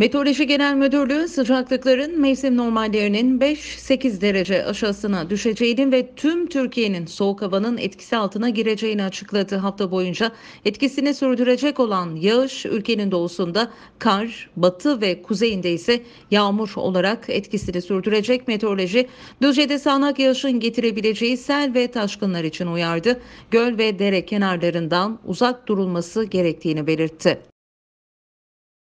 Meteoroloji Genel Müdürlüğü sıcaklıkların mevsim normallerinin 5-8 derece aşağısına düşeceğini ve tüm Türkiye'nin soğuk havanın etkisi altına gireceğini açıkladı. Hafta boyunca etkisini sürdürecek olan yağış ülkenin doğusunda kar, batı ve kuzeyinde ise yağmur olarak etkisini sürdürecek. Meteoroloji Düzce'de sağanak yağışın getirebileceği sel ve taşkınlar için uyardı. Göl ve dere kenarlarından uzak durulması gerektiğini belirtti.